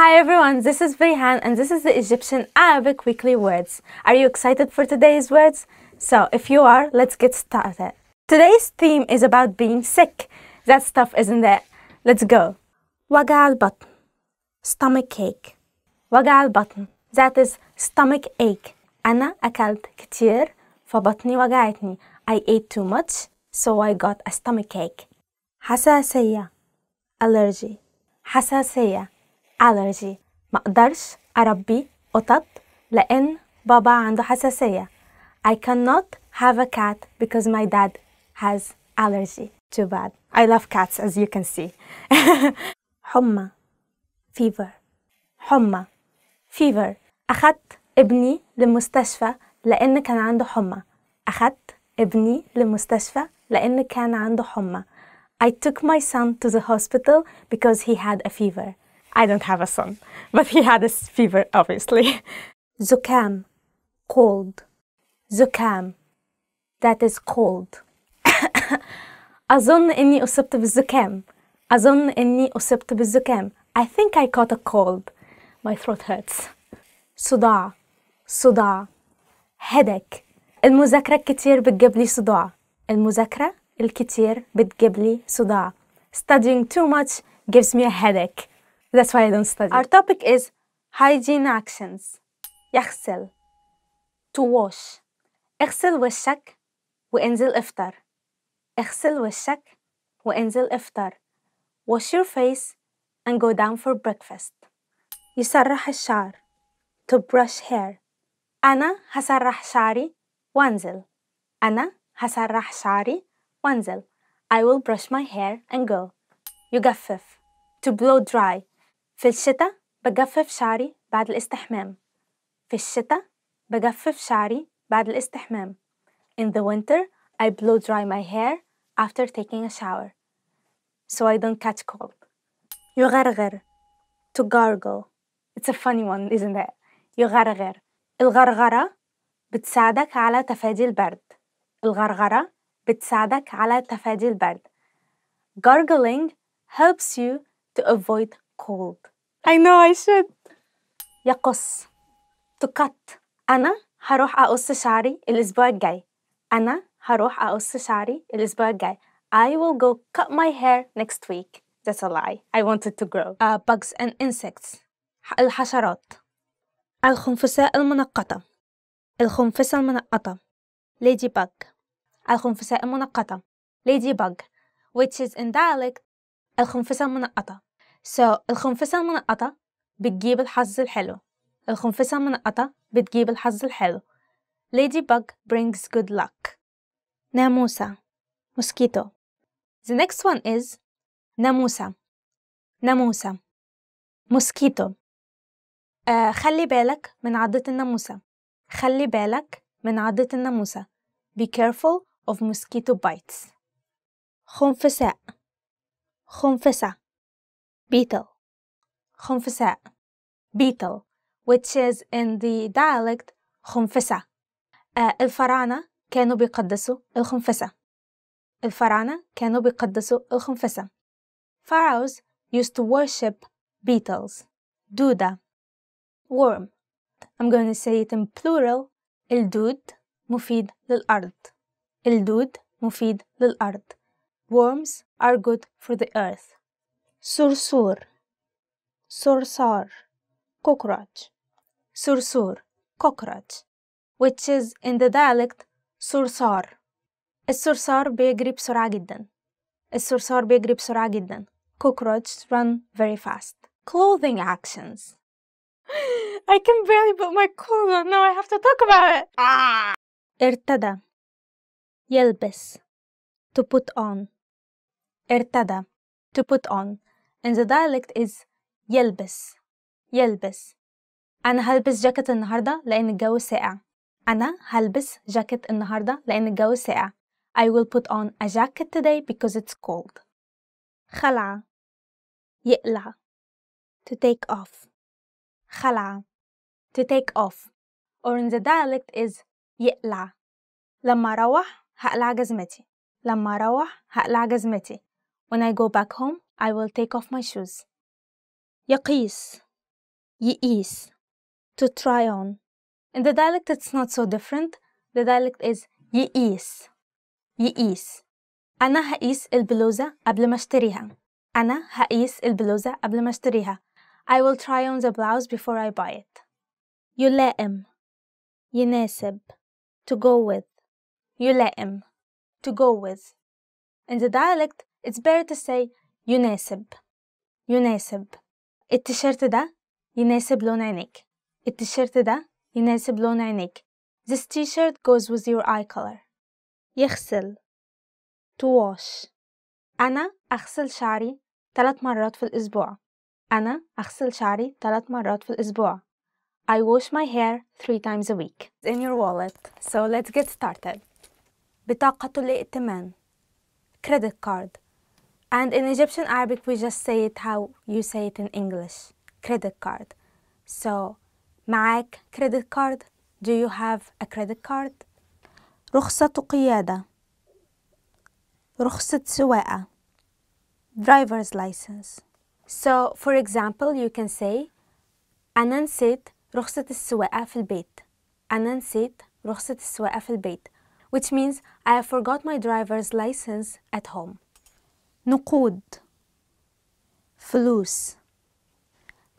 Hi everyone, this is Brihan and this is the Egyptian Arabic Weekly Words. Are you excited for today's words? So, if you are, let's get started. Today's theme is about being sick. That stuff, isn't it? Let's go. Waga al-batn, stomach ache. Waga al-batn, that is stomach ache. أنا أكلت كتير فبطني وجعتني. I ate too much, so I got a stomach ache. حساسية, allergy. حساسية allergy اقدرش أربي قطط لأن بابا عنده حساسية I cannot have a cat because my dad has allergy too bad I love cats as you can see حمى fever حمى fever أخذت ابني للمستشفى لأن كان عنده حمى أخذت ابني للمستشفى لأن كان عنده حمى I took my son to the hospital because he had a fever I don't have a son, but he had a fever, obviously. Zukam, cold. Zukam, that is cold. أظن إني أصبت بالزكام. أظن إني أصبت بالزكام. I think I caught a cold. My throat hurts. صداع صداع headache المذاكرة الكتير بتجيب لي صداع المذاكرة الكتير بتجيب لي صداع studying too much gives me a headache that's why I don't study. Our topic is hygiene actions. يغسل to wash اغسل وشك وانزل افطر اغسل وشك وانزل افطر wash your face and go down for breakfast يسرح الشعر to brush hair أنا هسرح شعري وانزل أنا هسرح شعري وانزل I will brush my hair and go يجفف to blow dry في الشتاء بجفف شعري بعد الاستحمام في الشتاء بجفف شعري بعد الاستحمام In the winter I blow dry my hair after taking a shower so I don't catch cold يغرغر to gargle It's a funny one isn't it يغرغر الغرغرة بتساعدك على تفادي البرد الغرغرة بتساعدك على تفادي البرد Gargling helps you to avoid cold. I know I should. يقص to cut. أنا هروح أقص شعري الأسبوع الجاي. أنا هروح أقص شعري الأسبوع الجاي. I will go cut my hair next week. That's a lie. I wanted to grow. Uh, bugs and insects. الحشرات. الخنفساء المنقطة. الخنفسة المنقطة. Lady bug. الخنفساء المنقطة. Lady bug. Which is in dialect الخنفسة المنقطة. سو so, الخنفسة المنقطة بتجيب الحظ الحلو الخنفسة المنقطة بتجيب الحظ الحلو Lady bug brings good luck ناموسة موسكيتو The next one is ناموسة ناموسة موسكيتو uh, خلي بالك من عضة الناموسة خلي بالك من عضة الناموسة Be careful of mosquito bites خنفساء خنفسة بيتل خنفساء بيتل which is in the dialect خنفسة آه، الفراعنة كانوا بيقدسوا الخنفسة الفراعنة كانوا بيقدسوا الخنفسة pharaohs used to worship beetles دودة worm I'm going to say it in plural الدود مفيد للأرض الدود مفيد للأرض worms are good for the earth Sursur, sursar, cockroach, sursur, cockroach, which is in the dialect sursar. الصرصار بيجري بسرعة جدا. الصرصار بيجري بسرعة جدا. Cockroaches run very fast. Clothing actions. I can barely put my clothes on. Now I have to talk about it. Ah. ارتدى يلبس to put on ارتدى to put on in the dialect is يلبس يلبس أنا هلبس جاكيت النهاردة لأن الجو ساقع أنا هلبس جاكيت النهاردة لأن الجو ساقع I will put on a jacket today because it's cold خلعة يقلع to take off خلعة to take off or in the dialect is يقلع لما أروح هقلع جزمتي لما أروح هقلع جزمتي when I go back home I will take off my shoes. يقيس يقيس to try on. In the dialect it's not so different. The dialect is يقيس يقيس أنا هقيس البلوزة قبل ما اشتريها. أنا هقيس البلوزة قبل ما اشتريها. I will try on the blouse before I buy it. يلائم يناسب to go with يلائم to go with. In the dialect, it's better to say يناسب يناسب التيشيرت ده يناسب لون عينيك التيشيرت ده يناسب لون عينيك This t-shirt goes with your eye color يغسل to wash أنا أغسل شعري ثلاث مرات في الأسبوع أنا أغسل شعري ثلاث مرات في الأسبوع I wash my hair three times a week in your wallet so let's get started بطاقة الائتمان credit card and in Egyptian Arabic, we just say it how you say it in English credit card. So, Mike, credit card? Do you have a credit card? رخصة قيادة رخصة سواقة driver's license So, for example, you can say أنا نسيت رخصة السواقة في البيت أنا نسيت رخصة السواقة في البيت which means I have forgot my driver's license at home نقود فلوس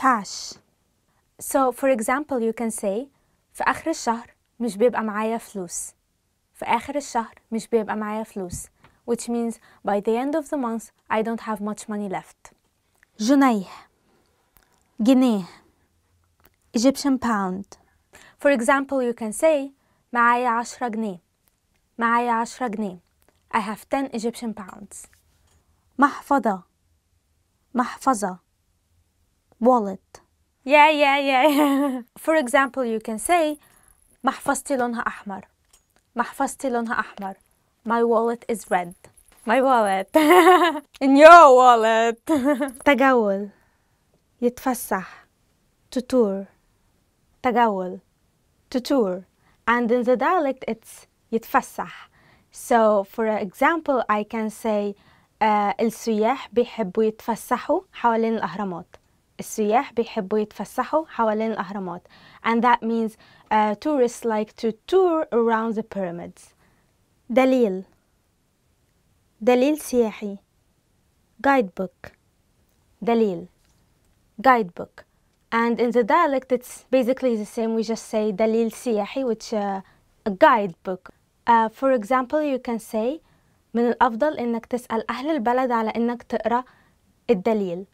cash So for example you can say في آخر الشهر مش بيبقى معايا فلوس في آخر الشهر مش بيبقى معايا فلوس which means by the end of the month I don't have much money left جنيه جنيه Egyptian pound For example you can say معايا عشرة جنيه معايا عشرة جنيه I have 10 Egyptian pounds محفظة محفظة wallet yeah yeah yeah for example you can say محفظتي لونها أحمر محفظتي لونها أحمر my wallet is red my wallet in your wallet تجول يتفسح to tour تجول to tour and in the dialect it's يتفسح so for example I can say آه السياح بيحبوا يتفسحوا حوالين الأهرامات السياح بيحبوا يتفسحوا حوالين الأهرامات and that means uh, tourists like to tour around the pyramids دليل دليل سياحي guidebook دليل guidebook and in the dialect it's basically the same we just say دليل سياحي which uh, a guidebook uh, for example you can say من الأفضل إنك تسأل أهل البلد على إنك تقرأ الدليل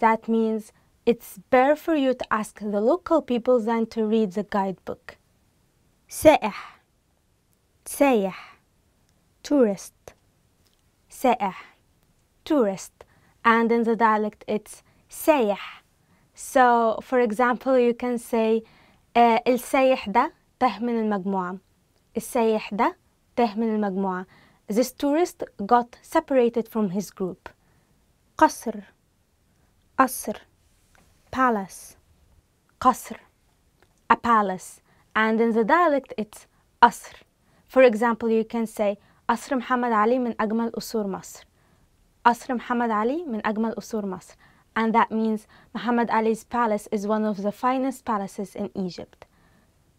That means it's better for you to ask the local people than to read the guidebook سائح سايح tourist سائح tourist and in the dialect it's سايح So for example you can say السايح ده ته من المجموعة السايح ده ته من المجموعة this tourist got separated from his group. قصر قصر palace قصر a palace and in the dialect it's قصر for example you can say قصر محمد علي من أجمل قصور مصر قصر محمد علي من أجمل قصور مصر and that means Muhammad Ali's palace is one of the finest palaces in Egypt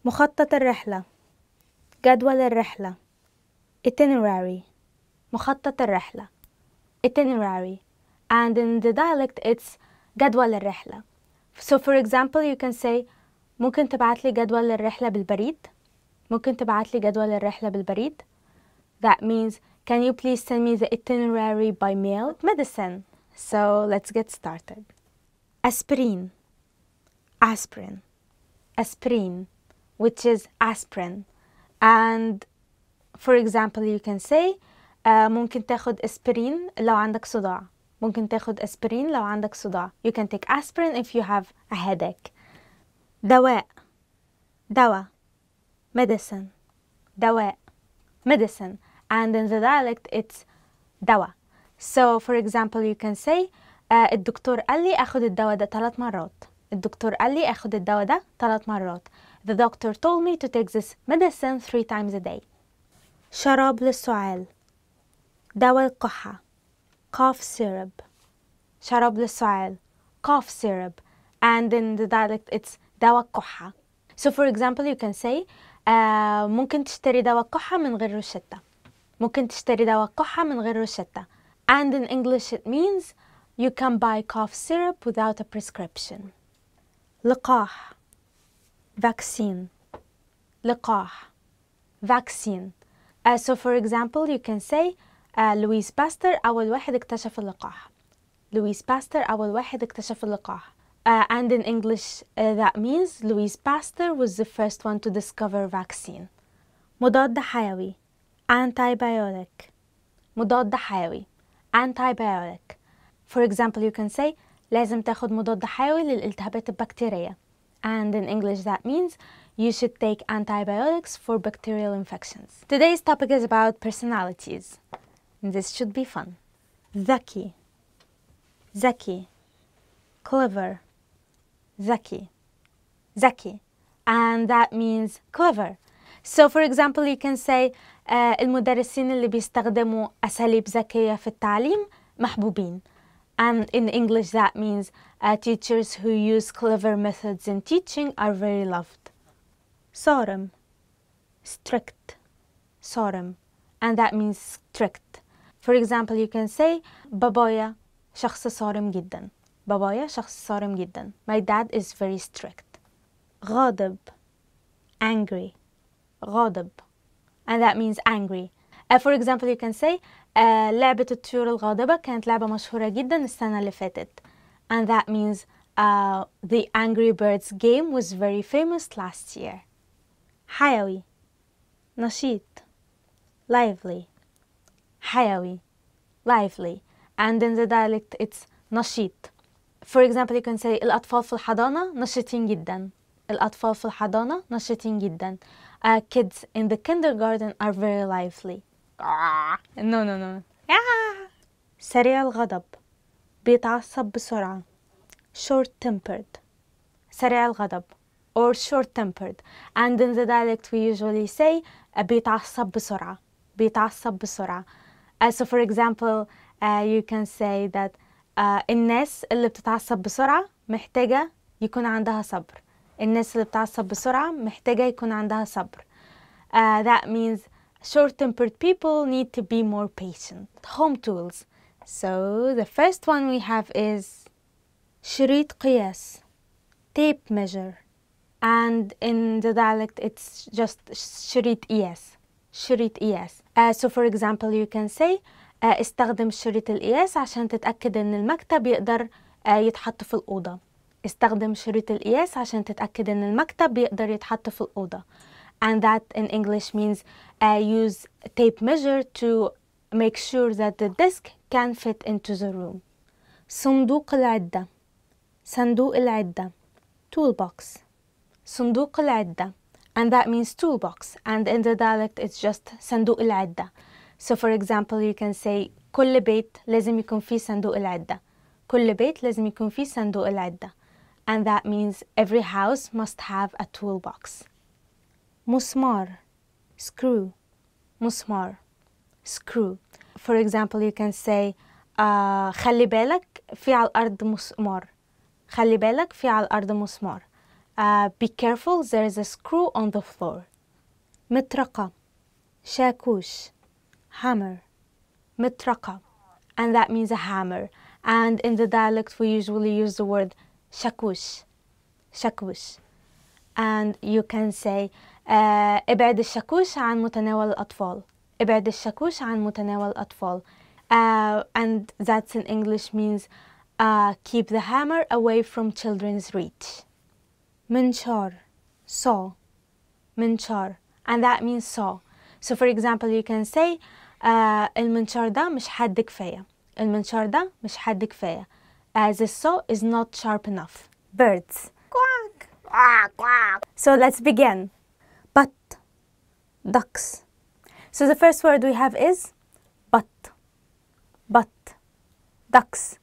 مخطط الرحلة جدول الرحلة itinerary مخطط الرحلة itinerary and in the dialect it's جدول الرحلة so for example you can say ممكن تبعت لي جدول الرحلة بالبريد ممكن تبعت لي جدول الرحلة بالبريد that means can you please send me the itinerary by mail medicine so let's get started aspirin aspirin aspirin which is aspirin and for example, you can say uh, ممكن تاخد اسبرين لو عندك صداع. ممكن تاخد اسبرين لو عندك صداع. You can take aspirin if you have a headache. دواء دواء medicine دواء medicine and in the dialect it's دواء. So for example you can say uh, الدكتور قال لي اخد الدواء ده ثلاث مرات. الدكتور قال لي اخد الدواء ده ثلاث مرات. The doctor told me to take this medicine three times a day. شراب للسعال دواء القحة cough syrup شراب للسعال cough syrup and in the dialect it's دواء القحة so for example you can say uh, ممكن تشتري دواء القحة من غير روشتة ممكن تشتري دواء القحة من غير روشتة and in English it means you can buy cough syrup without a prescription لقاح vaccine لقاح vaccine Uh, so for example, you can say uh, لويس باستر أول واحد اكتشف اللقاح. لويس باستر أول واحد اكتشف اللقاح. Uh, and in English, uh, that means Louis Pasteur was the first one to discover vaccine. مضاد حيوي antibiotic مضاد حيوي antibiotic For example, you can say لازم تاخد مضاد حيوي للالتهابات البكتيرية. And in English, that means you should take antibiotics for bacterial infections. Today's topic is about personalities. This should be fun. Zaki, Zaki, clever, Zaki, Zaki, and that means clever. So for example, you can say uh, المدرسين اللي بيستخدموا أساليب ذكية في التعليم محبوبين. And in English, that means uh, teachers who use clever methods in teaching are very loved. Sorum, strict, sorum, and that means strict. For example, you can say babaya شخص صارم giddan. بابايا شخص صارم giddan. My dad is very strict. غاضب, angry, غاضب, and that means angry. Uh, for example, you can say uh, لعبة الطيور الغاضبة كانت لعبة مشهورة جدا السنة اللي فاتت. And that means uh, the Angry Birds game was very famous last year. Hayawi. Nashit. Lively. Hayawi. Lively. And in the dialect, it's Nashit. For example, you can say, Il atfal fil hadana, nashitin giddan. Il atfal fil hadana, nashitin giddan. kids in the kindergarten are very lively. No, no, no. Sari al ghadab. بيتعصب بسرعة short tempered Serial الغضب or short-tempered and in the dialect we usually say بيتعصب بسرعة بيتعصب بسرعة uh, so for example uh, you can say that uh, الناس اللي بتتعصب بسرعة محتاجة يكون عندها صبر الناس اللي بتعصب بسرعة محتاجة يكون عندها صبر uh, that means short-tempered people need to be more patient home tools so the first one we have is شريط قياس tape measure and in the dialect it's just شريط ES شريط ES uh, so for example you can say uh, استخدم شريط ال عشان تتأكد ان المكتب يقدر uh, يتحط في الأوضة استخدم شريط ال عشان تتأكد ان المكتب يقدر يتحط في الأوضة and that in English means uh, use tape measure to make sure that the desk can fit into the room صندوق العدة صندوق العدة toolbox صندوق العدة and that means toolbox and in the dialect it's just صندوق العدة so for example you can say كل بيت لازم يكون فيه صندوق العدة كل بيت لازم يكون فيه صندوق العدة and that means every house must have a toolbox مسمار screw مسمار screw for example you can say uh, خلي بالك في على الأرض مسمار خلي بالك في على الأرض مسمار uh, be careful, there is a screw on the floor. مطرقة, shakush, hammer, مطرقة, and that means a hammer. And in the dialect, we usually use the word shakush, shakush. And you can say uh, shakush an mutanawal atfal." الأطفال. shakush an mutanawal atfal, uh, and that in English means uh, keep the hammer away from children's reach. Minchar, saw, munchar, and that means saw. So for example you can say uh, المنشار ده مش حد كفاية. المنشار ده مش حد As the saw is not sharp enough. Birds. Quack. Quack, ah, quack. So let's begin. But. Ducks. So the first word we have is but. But. Ducks.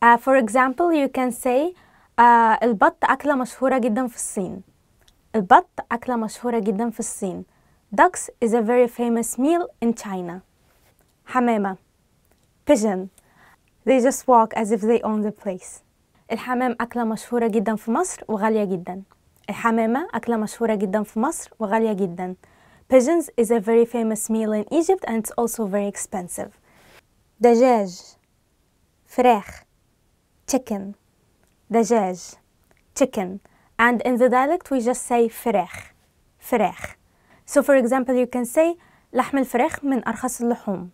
Uh, for example, you can say آه البط أكلة مشهورة جدا في الصين البط أكلة مشهورة جدا في الصين Ducks is a very famous meal in China حمامة Pigeon They just walk as if they own the place الحمام أكلة مشهورة جدا في مصر وغالية جدا الحمامة أكلة مشهورة جدا في مصر وغالية جدا Pigeons is a very famous meal in Egypt and it's also very expensive دجاج فراخ chicken دجاج chicken and in the dialect we just say فراخ فراخ so for example you can say لحم الفراخ من أرخص اللحوم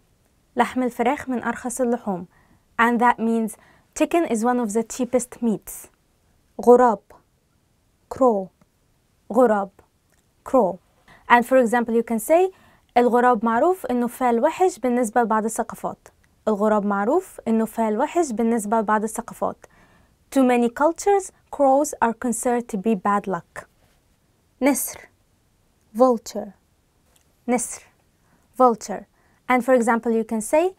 لحم الفراخ من أرخص اللحوم and that means chicken is one of the cheapest meats غراب crow غراب crow and for example you can say الغراب معروف إنه فال وحش بالنسبة لبعض الثقافات الغراب معروف إنه فال وحش بالنسبة لبعض الثقافات To many cultures, crows are considered to be bad luck. Nisr, vulture. Nisr, vulture. And for example, you can say,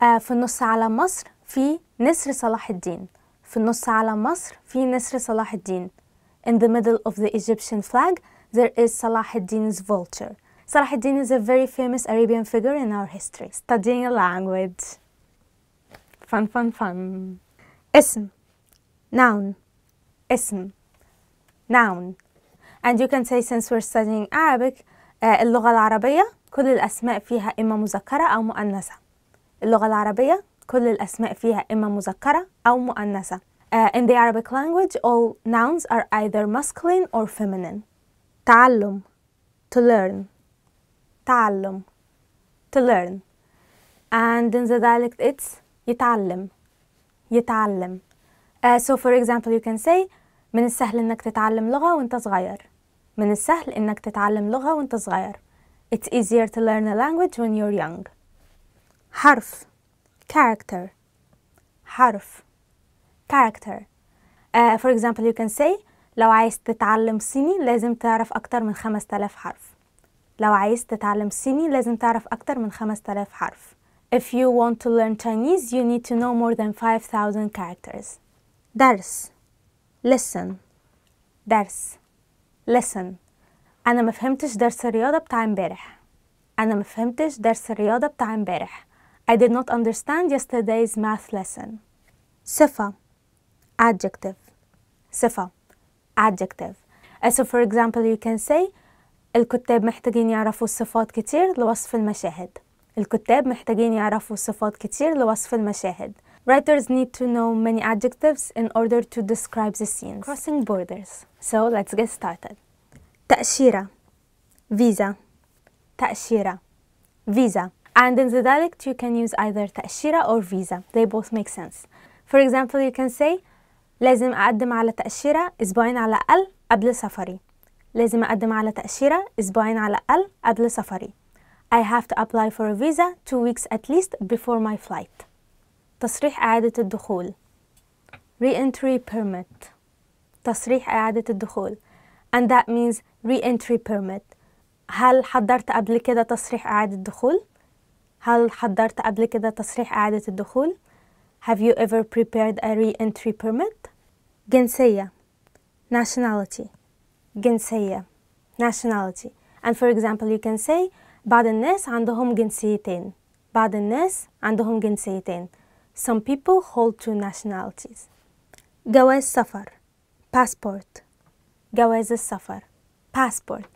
في النص على مصر في نسر صلاح الدين. في النص على مصر في نسر صلاح الدين. In the middle of the Egyptian flag, there is Salah ad-Din's vulture. Salah ad-Din is a very famous Arabian figure in our history. Studying a language. Fun, fun, fun. اسم noun اسم noun and you can say since we're studying Arabic uh, اللغة العربية كل الأسماء فيها إما مذكرة أو مؤنثة اللغة العربية كل الأسماء فيها إما مذكرة أو مؤنثة uh, in the Arabic language all nouns are either masculine or feminine تعلم to learn تعلم to learn and in the dialect it's يتعلم يتعلم Uh, so for example you can say من السهل إنك تتعلم لغة وإنت صغير من السهل إنك تتعلم لغة وإنت صغير It's easier to learn a language when you're young حرف character حرف character uh, for example you can say لو عايز تتعلم صيني لازم تعرف أكتر من 5000 حرف لو عايز تتعلم صيني لازم تعرف أكتر من 5000 حرف If you want to learn Chinese, you need to know more than 5000 characters. درس listen درس listen انا ما فهمتش درس الرياضه بتاع امبارح انا ما فهمتش درس الرياضه بتاع امبارح I did not understand yesterday's math lesson صفه adjective صفه adjective so for example you can say الكتاب محتاجين يعرفوا الصفات كتير لوصف المشاهد الكتاب محتاجين يعرفوا صفات كتير لوصف المشاهد Writers need to know many adjectives in order to describe the scenes. Crossing borders. So let's get started. Ta'shira. visa Ta'shira. visa and in the dialect you can use either ta'shira or visa they both make sense for example you can say لازم أقدم على تأشيرة أسبوعين على الأقل قبل سفري لازم أقدم على تأشيرة أسبوعين على الأقل قبل سفري I have to apply for a visa two weeks at least before my flight تصريح إعادة الدخول re-entry permit تصريح إعادة الدخول and that means re-entry permit هل حضرت قبل كده تصريح إعادة الدخول؟ هل حضرت قبل كده تصريح إعادة الدخول؟ Have you ever prepared a re-entry permit؟ جنسية nationality جنسية nationality and for example you can say بعض الناس عندهم جنسيتين بعض الناس عندهم جنسيتين some people hold two nationalities. Gawaz Safar, passport. Gawaz Safar, passport.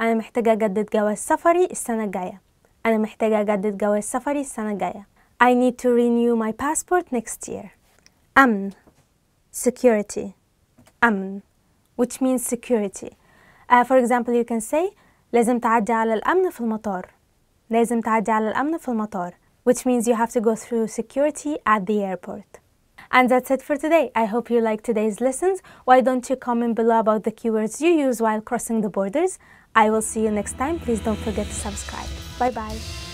أنا محتاجة أجدد جواز سفري السنة الجاية. أنا محتاجة أجدد جواز سفري السنة الجاية. I need to renew my passport next year. Amn, security Amn, which means security. Uh, for example you can say لازم تعدي على الأمن في المطار. لازم تعدي على الأمن في المطار which means you have to go through security at the airport. And that's it for today. I hope you liked today's lessons. Why don't you comment below about the keywords you use while crossing the borders? I will see you next time. Please don't forget to subscribe. Bye-bye.